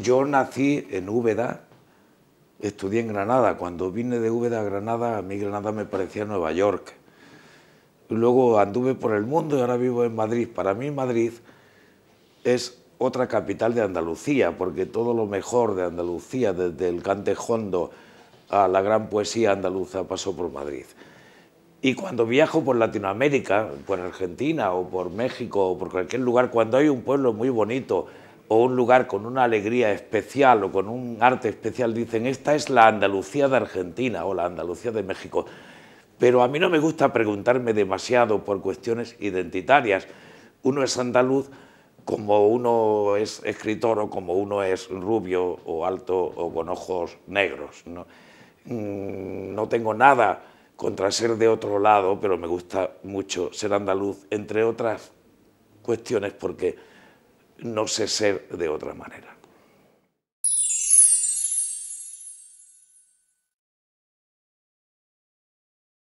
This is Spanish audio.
yo nací en Úbeda, estudié en Granada. Cuando vine de Úbeda a Granada, a mí Granada me parecía Nueva York. Luego anduve por el mundo y ahora vivo en Madrid. Para mí Madrid es otra capital de Andalucía, porque todo lo mejor de Andalucía, desde el cantejondo a la gran poesía andaluza, pasó por Madrid. Y cuando viajo por Latinoamérica, por Argentina o por México o por cualquier lugar, cuando hay un pueblo muy bonito, o un lugar con una alegría especial o con un arte especial, dicen, esta es la Andalucía de Argentina o la Andalucía de México. Pero a mí no me gusta preguntarme demasiado por cuestiones identitarias. Uno es andaluz como uno es escritor o como uno es rubio o alto o con ojos negros. No, mm, no tengo nada contra ser de otro lado, pero me gusta mucho ser andaluz, entre otras cuestiones porque no sé ser de otra manera.